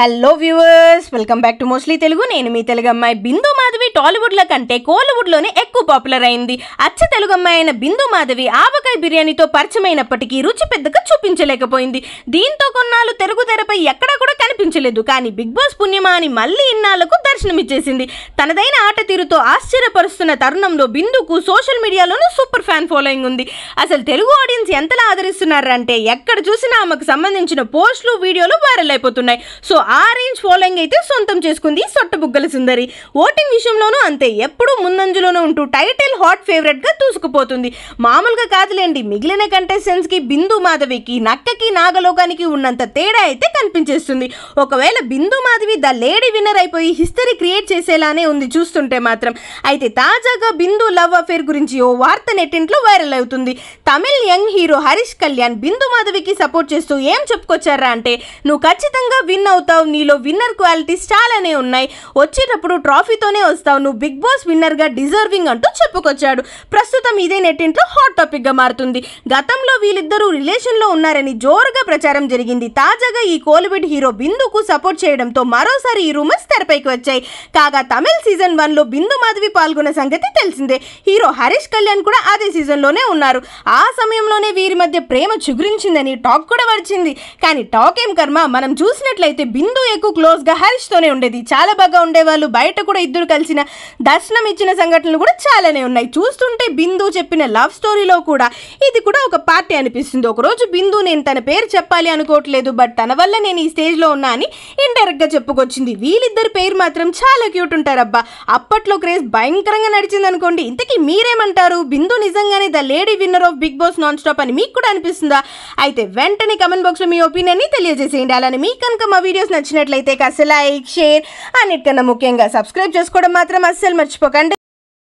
hello viewers welcome back to mostly Telugu నేను మీ తెలుగు అమ్మాయి బిందు మాధవి టాలీవుడ్ల కంటే కోలీవుడ్లోనే ఎక్కువ పాపులర్ అయింది అచ్చ తెలుగు అమ్మాయి అయిన బిందు మాధవి ఆవకాయ బిర్యానీతో పరిచయమైనప్పటికీ రుచి పెద్దగా చూపించలేకపోయింది దీంతో కొన్నాళ్ళు తెలుగు తెరపై ఎక్కడా కూడా కనిపించలేదు కానీ బిగ్ బాస్ పుణ్యమా అని మళ్ళీ ఇన్నాళ్లకు దర్శనమిచ్చేసింది తనదైన ఆట తీరుతో ఆశ్చర్యపరుస్తున్న తరుణంలో బిందుకు సోషల్ మీడియాలోనూ సూపర్ ఫ్యాన్ ఫాలోయింగ్ ఉంది అసలు తెలుగు ఆడియన్స్ ఎంతలా ఆదరిస్తున్నారంటే ఎక్కడ చూసినా ఆమెకు సంబంధించిన పోస్టులు వీడియోలు వైరల్ అయిపోతున్నాయి సో ఆ రేంజ్ ఫాలోయింగ్ అయితే సొంతం చేసుకుంది సొట్టబుగ్గల సుందరి ఓటింగ్ విషయంలోనూ అంతే ఎప్పుడూ ముందంజలోనే ఉంటూ టైటిల్ హాట్ ఫేవరెట్గా దూసుకుపోతుంది మామూలుగా కాదులేండి మిగిలిన కంటెస్టెంట్స్కి బిందు మాధవికి నక్కకి నాగలోకానికి ఉన్నంత తేడా అయితే కనిపించేస్తుంది ఒకవేళ Bindu Madhavi the lady winner అయిపోయి హిస్టరీ క్రియేట్ చేసేలానే ఉంది చూస్తుంటే మాత్రం అయితే తాజాగా బిందు లవ్ అఫేర్ గురించి ఓ వార్త నెట్టింట్లో వైరల్ అవుతుంది తమిళ్ యంగ్ హీరో హరీష్ కళ్యాణ్ బిందు మాధవికి సపోర్ట్ చేస్తూ ఏం చెప్పుకొచ్చారా అంటే నువ్వు ఖచ్చితంగా విన్ అవుతావు అవుతావు నీలో విన్నర్ క్వాలిటీస్ చాలానే ఉన్నాయి వచ్చేటప్పుడు ట్రాఫీతోనే వస్తావు నువ్వు బిగ్ బాస్ విన్నర్గా డిజర్వింగ్ అంటూ చెప్పుకొచ్చాడు ప్రస్తుతం ఇదే నెట్టింట్లో హాట్ టాపిక్గా మారుతుంది గతంలో వీళ్ళిద్దరూ రిలేషన్లో ఉన్నారని జోరుగా ప్రచారం జరిగింది తాజాగా ఈ కోలివిడ్ హీరో బిందుకు సపోర్ట్ చేయడంతో మరోసారి ఈ రూమర్స్ తెరపైకి వచ్చాయి కాగా తమిళ్ సీజన్ వన్లో బిందు మాధవి పాల్గొన్న సంగతి తెలిసిందే హీరో హరీష్ కళ్యాణ్ కూడా అదే సీజన్లోనే ఉన్నారు ఆ సమయంలోనే వీరి మధ్య ప్రేమ చిగురించిందని టాక్ కూడా వచ్చింది కానీ టాక్ ఏం కర్మ మనం చూసినట్లయితే ఇందు ఎక్కువ క్లోజ్గా హరిష్తోనే ఉండేది చాలా బాగా ఉండేవాళ్ళు బయట కూడా ఇద్దరు కలిసిన దర్శనం ఇచ్చిన సంఘటనలు కూడా చాలానే ఉన్నాయి చూస్తుంటే బిందు చెప్పిన లవ్ స్టోరీలో కూడా ఇది కూడా ఒక పార్టీ అనిపిస్తుంది ఒకరోజు బిందు నేను తన పేరు చెప్పాలి అనుకోవట్లేదు బట్ తన వల్ల నేను ఈ స్టేజ్లో ఉన్నా అని ఇండైరెక్ట్గా చెప్పుకొచ్చింది వీళ్ళిద్దరు పేరు మాత్రం చాలా క్యూట్ ఉంటారబ్బా అప్పట్లో క్రేజ్ భయంకరంగా నడిచింది అనుకోండి ఇంతకీ మీరేమంటారు బిందు నిజంగానే the lady winner of Bigg Boss non stop అని మీకు కూడా అనిపిస్తుందా అయితే వెంటనే కమెంట్ బాక్స్లో మీ ఒపీనియన్ని తెలియజేసేయండి అలానే మీ కనుక మా వీడియోస్ నచ్చినట్లయితే కాస్త లైక్ షేర్ అన్నిటికన్నా ముఖ్యంగా సబ్స్క్రైబ్ చేసుకోవడం మాత్రం అస్సలు మర్చిపోకండి